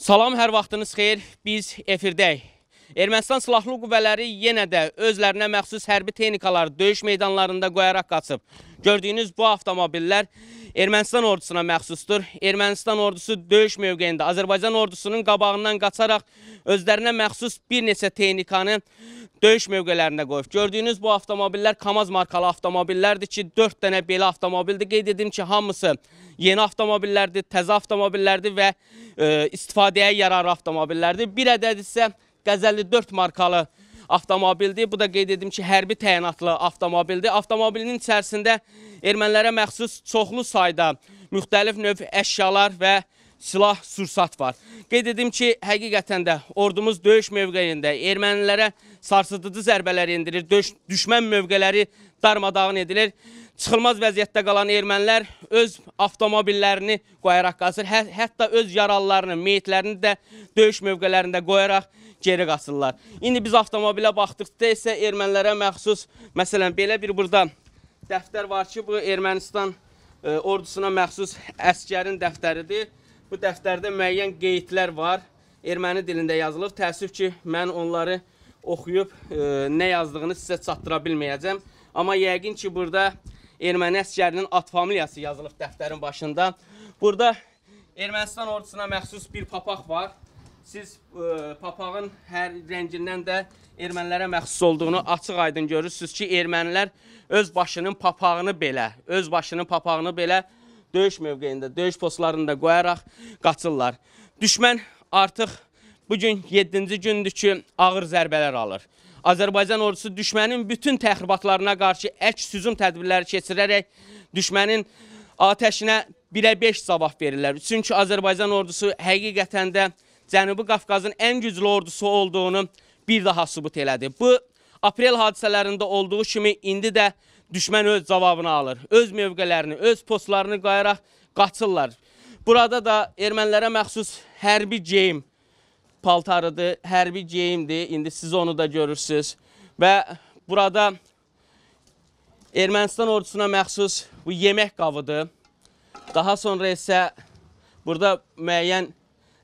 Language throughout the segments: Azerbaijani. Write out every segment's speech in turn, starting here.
Salam, hər vaxtınız xeyir. Biz efirdəyik. Ermənistan silahlı qüvvələri yenə də özlərinə məxsus hərbi texnikaları döyüş meydanlarında qoyaraq qaçıb. Gördüyünüz bu avtomobillər Ermənistan ordusuna məxsusdur. Ermənistan ordusu döyüş mövqeyində Azərbaycan ordusunun qabağından qaçaraq özlərinə məxsus bir neçə texnikanı döyüş mövqelərində qoyub. Gördüyünüz bu avtomobillər Kamaz markalı avtomobillərdir ki, 4 dənə belə avtomobildir. Qeyd edim ki, hamısı yeni avtomobillərdir, təzə avtomobillərdir və e, istifadəyə yararlı avtomobillərdir. Bir ədəd isə avtomobillərdir qəzəlli 4 markalı avtomobildir. Bu da qeyd edim ki, hərbi təyinatlı avtomobildir. Avtomobilin içərisində ermənilərə məxsus çoxlu sayda müxtəlif növ əşyalar və əşyalar silah, sursat var. Qeyd edim ki, həqiqətən də ordumuz döyüş mövqeyində ermənilərə sarsıdıcı zərbələr indirir, döş, düşmən mövqeləri darmadağın edilir. Çıxılmaz vəziyyətdə qalan ermənilər öz avtomobillərini qoyaraq qaçır, hə, hətta öz yaralılarını, meyitlərini də döyüş mövqelərində qoyaraq geri qaçırlar. İndi biz avtomobilə baxdıqda isə ermənilərə məxsus, məsələn, belə bir burada dəftər var ki, bu Ermənistan e, ordusuna məxsus əskərin dəftəridir. Bu dəftərdə müəyyən qeydlər var. Erməni dilində yazılıb. Təəssüf ki, mən onları oxuyub e, nə yazdığını sizə çatdıra bilməyəcəm. Amma yəqin ki, burada erməni əsgərinin ad familiyası yazılıb dəftərin başında. Burada Ermənistan ordusuna məxsus bir papaq var. Siz e, papağın hər rəngindən də ermənilərə məxsus olduğunu açıq-aydın görürsüz ki, ermənilər öz başının papağını belə, öz başının papağını belə döyüş mövqeyində, döyüş postlarında qoyaraq qaçırlar. Düşmən artıq bugün 7-ci gündür ki, ağır zərbələr alır. Azərbaycan ordusu düşmənin bütün təxribatlarına qarşı əks-süzum tədbirləri keçirərək düşmənin atəşinə 1-ə 5 cavab verirlər. Çünki Azərbaycan ordusu həqiqətən də Cənubi Qafqazın ən güclü ordusu olduğunu bir daha sübut elədi. Bu, aprel hadisələrində olduğu kimi indi də düşmən öz cavabını alır. Öz mövqələrini, öz postlarını qayaraq qaçırlar. Burada da ermənilərə məxsus hərbi geyim paltarıdır, hərbi geyimdir. İndi siz onu da görürsünüz. Və burada Ermənistan ordusuna məxsus bu yemək qabıdır. Daha sonra isə burada müəyyən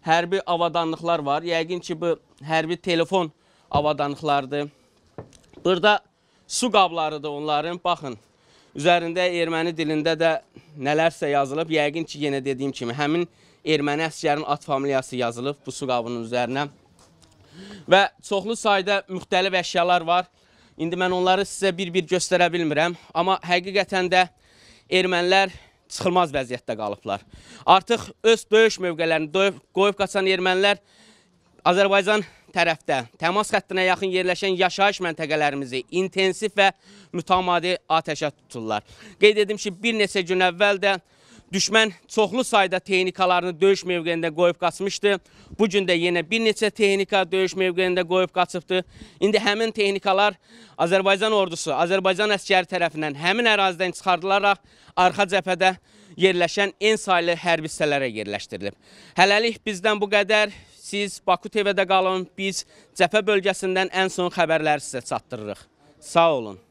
hərbi avadanlıqlar var. Yəqin ki, bu hərbi telefon avadanlıqlardır. Burada su qablarıdır onların. Baxın, üzərində erməni dilində də nələrsə yazılıb. Yəqin ki, yenə dediyim kimi, həmin erməni əsgərin ad familiyası yazılıb bu su qabının üzərinə. Və çoxlu sayda müxtəlif əşyalar var. İndi mən onları sizə bir-bir göstərə bilmirəm. Amma həqiqətən də ermənilər çıxılmaz vəziyyətdə qalıblar. Artıq öz döyüş mövqələrini qoyub qaçan ermənilər Azərbaycan tərəfdə təmas xəttinə yaxın yerləşən yaşayış məntəqələrimizi intensiv və mütəmadi atəşə tuturlar. Qeyd edim ki, bir neçə gün əvvəl də Düşmən çoxlu sayda texnikalarını döyüş mövqeyində qoyub qaçmışdı. Bu gün də yenə bir neçə texnika döyüş mövqeyində qoyub qaçıbdı. İndi həmin texnikalar Azərbaycan ordusu, Azərbaycan əskəri tərəfindən həmin ərazidən çıxardılaraq arxa cəbhədə yerləşən en saylı hərbi hissələrə yerləşdirilib. Hələlik bizdən bu qədər. Siz Baku TV-də qalın, biz cəbhə bölgəsindən ən son xəbərləri sizə çatdırırıq. Sağ olun.